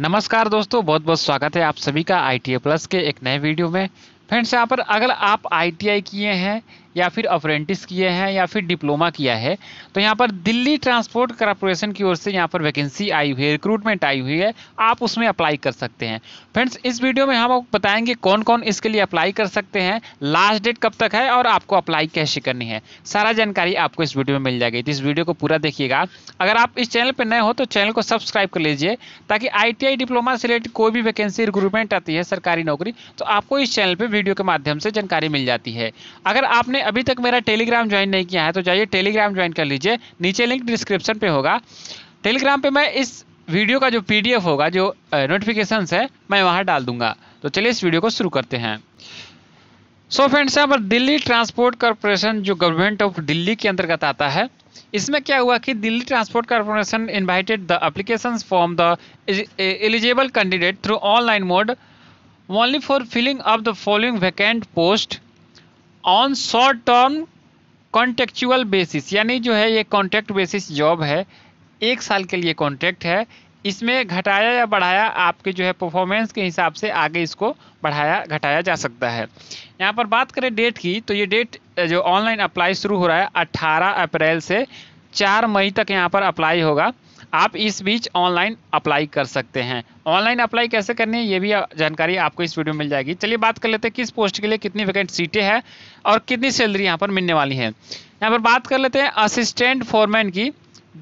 नमस्कार दोस्तों बहुत बहुत स्वागत है आप सभी का आई टी प्लस के एक नए वीडियो में फ्रेंड्स यहाँ पर अगर आप आई किए हैं या फिर अप्रेंटिस किए हैं या फिर डिप्लोमा किया है तो यहाँ पर दिल्ली ट्रांसपोर्ट कॉरपोरेशन की ओर से यहाँ पर वैकेंसी आई हुई है रिक्रूटमेंट आई हुई है आप उसमें अप्लाई कर सकते हैं फ्रेंड्स इस वीडियो में हम आपको बताएंगे कौन कौन इसके लिए अप्लाई कर सकते हैं लास्ट डेट कब तक है और आपको अप्लाई कैसे करनी है सारा जानकारी आपको इस वीडियो में मिल जाएगी तो इस वीडियो को पूरा देखिएगा अगर आप इस चैनल पर नए हो तो चैनल को सब्सक्राइब कर लीजिए ताकि आई डिप्लोमा से रिलेटेड कोई भी वैकेंसी रिक्रूटमेंट आती है सरकारी नौकरी तो आपको इस चैनल पर वीडियो के माध्यम से जानकारी मिल जाती है अगर आपने आपने अभी तक मेरा टेलीग्राम ज्वाइन नहीं किया है तो जाइए टेलीग्राम ज्वाइन कर लीजिए नीचे लिंक डिस्क्रिप्शन पे होगा टेलीग्राम पे मैं इस वीडियो का जो पीडीएफ होगा जो नोटिफिकेशन है मैं वहाँ डाल दूंगा तो चलिए इस वीडियो को शुरू करते हैं सो फ्रेंड्स यहाँ पर दिल्ली ट्रांसपोर्ट कॉरपोरेशन जो गवर्नमेंट ऑफ दिल्ली के अंतर्गत आता है इसमें क्या हुआ कि Delhi transport corporation invited the application form the eligible candidate through online mode only for filling up the following vacant post on short term contractual basis यानी जो है ये कॉन्ट्रैक्ट बेसिस जॉब है एक साल के लिए कॉन्ट्रैक्ट है इसमें घटाया या बढ़ाया आपके जो है परफॉर्मेंस के हिसाब से आगे इसको बढ़ाया घटाया जा सकता है यहाँ पर बात करें डेट की तो ये डेट जो ऑनलाइन अप्लाई शुरू हो रहा है 18 अप्रैल से 4 मई तक यहाँ पर अप्लाई होगा आप इस बीच ऑनलाइन अप्लाई कर सकते हैं ऑनलाइन अप्लाई कैसे करनी है ये भी जानकारी आपको इस वीडियो में मिल जाएगी चलिए बात कर लेते हैं किस पोस्ट के लिए कितनी वैकेंट सीटें हैं और कितनी सैलरी यहाँ पर मिलने वाली है यहाँ पर बात कर लेते हैं असिस्टेंट फोरमैन की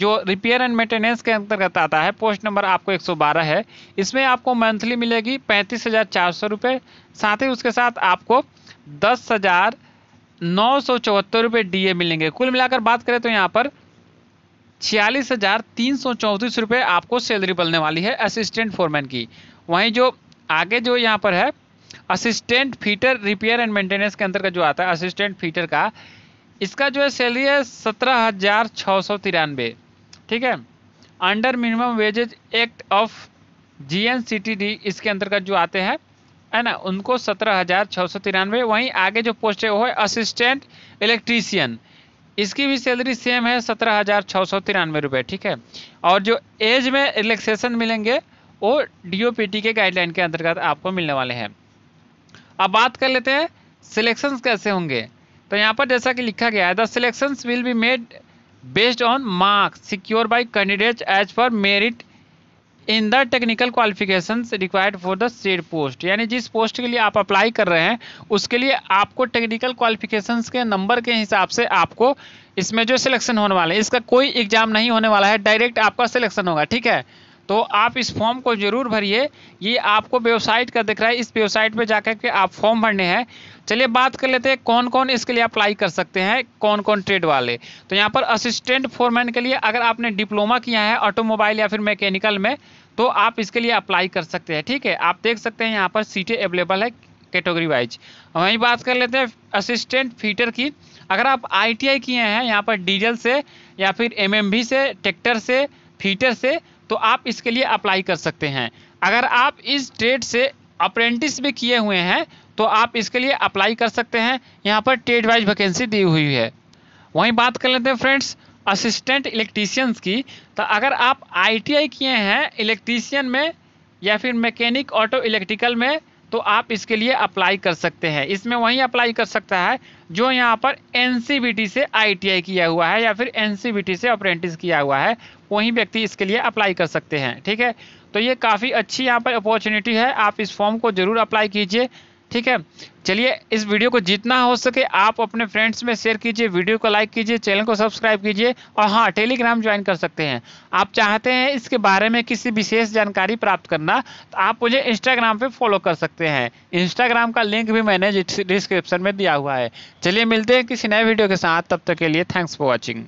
जो रिपेयर एंड मेंटेनेंस के अंतर्गत आता है पोस्ट नंबर आपको 112 है इसमें आपको मंथली मिलेगी पैंतीस हज़ार चार सौ रुपये साथ ही उसके साथ आपको दस हज़ार नौ सौ चौहत्तर रुपये डी मिलेंगे कुल मिलाकर बात करें तो यहाँ पर छियालीस हज़ार तीन सौ चौंतीस रुपये आपको सैलरी बनने वाली है असिस्टेंट फोरमैन की वहीं जो आगे जो यहाँ पर है assistant fitter repair and maintenance के अंतर्गत जो आता है असिस्टेंट फीटर का इसका जो है सैलरी है सत्रह हज़ार छः सौ तिरानवे ठीक है under minimum wages act of G N C T D इसके अंतर्गत जो आते हैं है ना उनको सत्रह हज़ार छः सौ तिरानवे वहीं आगे जो पोस्ट है वो है असिस्टेंट इलेक्ट्रीशियन इसकी भी सैलरी सेम है सत्रह हज़ार छः सौ तिरानवे रुपये ठीक है और जो एज में रिलैक्सेशन मिलेंगे वो डीओपीटी के गाइडलाइन के अंतर्गत आपको मिलने वाले हैं अब बात कर लेते हैं सिलेक्शन कैसे होंगे तो यहाँ पर जैसा कि लिखा गया है the selection will be made based on marks secure by candidate as per merit in the technical qualification required for the said post यानी जिस पोस्ट के लिए आप अप्लाई कर रहे हैं उसके लिए आपको टेक्निकल क्वालिफिकेशन के नंबर के हिसाब से आपको इसमें जो सिलेक्शन होने वाला है इसका कोई एग्जाम नहीं होने वाला है डायरेक्ट आपका सिलेक्शन होगा ठीक है तो आप इस फॉर्म को जरूर भरिए ये आपको वेबसाइट का दिख रहा है इस वेबसाइट पे जाकर के आप फॉर्म भरने हैं चलिए बात कर लेते हैं कौन कौन इसके लिए अप्लाई कर सकते हैं कौन कौन ट्रेड वाले तो यहाँ पर असिस्टेंट फोरमैन के लिए अगर आपने डिप्लोमा किया है ऑटोमोबाइल या फिर मैकेनिकल में तो आप इसके लिए अप्लाई कर सकते हैं ठीक है आप देख सकते हैं यहाँ पर सीटें अवेलेबल है कैटेगरी वाइज वहीं बात कर लेते हैं असिस्टेंट फीटर की अगर आप आईटीआई किए हैं यहाँ पर डीजल से या फिर एमएमवी से ट्रैक्टर से फीटर से तो आप इसके लिए अप्लाई कर सकते हैं अगर आप इस ट्रेड से अप्रेंटिस भी किए हुए हैं तो आप इसके लिए अप्लाई कर सकते हैं यहाँ पर ट्रेड वाइज वैकेंसी दी हुई है वहीं बात कर लेते हैं फ्रेंड्स असिस्टेंट इलेक्ट्रीशियंस की तो अगर आप आईटीआई किए हैं इलेक्ट्रीशियन में या फिर मैकेनिक ऑटो इलेक्ट्रिकल में तो आप इसके लिए अप्लाई कर सकते हैं इसमें वही अप्लाई कर सकता है जो यहाँ पर एन से आई किया हुआ है या फिर एन से अप्रेंटिस किया हुआ है वही व्यक्ति इसके लिए अप्लाई कर सकते हैं ठीक है तो ये काफ़ी अच्छी यहाँ पर अपॉर्चुनिटी है आप इस फॉर्म को ज़रूर अप्लाई कीजिए ठीक है चलिए इस वीडियो को जितना हो सके आप अपने फ्रेंड्स में शेयर कीजिए वीडियो को लाइक कीजिए चैनल को सब्सक्राइब कीजिए और हाँ टेलीग्राम ज्वाइन कर सकते हैं आप चाहते हैं इसके बारे में किसी विशेष जानकारी प्राप्त करना तो आप मुझे इंस्टाग्राम पे फॉलो कर सकते हैं इंस्टाग्राम का लिंक भी मैंने डिस्क्रिप्शन में दिया हुआ है चलिए मिलते हैं किसी नए वीडियो के साथ तब तक के लिए थैंक्स फॉर वॉचिंग